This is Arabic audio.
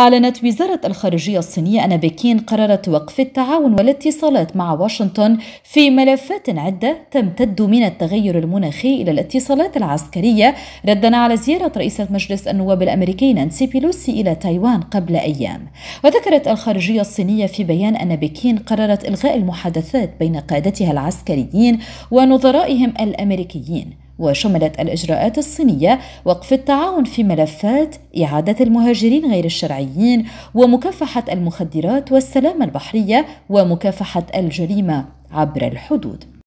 أعلنت وزارة الخارجية الصينية أن بكين قررت وقف التعاون والاتصالات مع واشنطن في ملفات عدة تمتد من التغير المناخي إلى الاتصالات العسكرية ردا على زيارة رئيسة مجلس النواب الأمريكي نانسي بيلوسي إلى تايوان قبل أيام وذكرت الخارجية الصينية في بيان أن بكين قررت إلغاء المحادثات بين قادتها العسكريين ونظرائهم الأمريكيين وشملت الإجراءات الصينية وقف التعاون في ملفات إعادة المهاجرين غير الشرعيين ومكافحة المخدرات والسلامة البحرية ومكافحة الجريمة عبر الحدود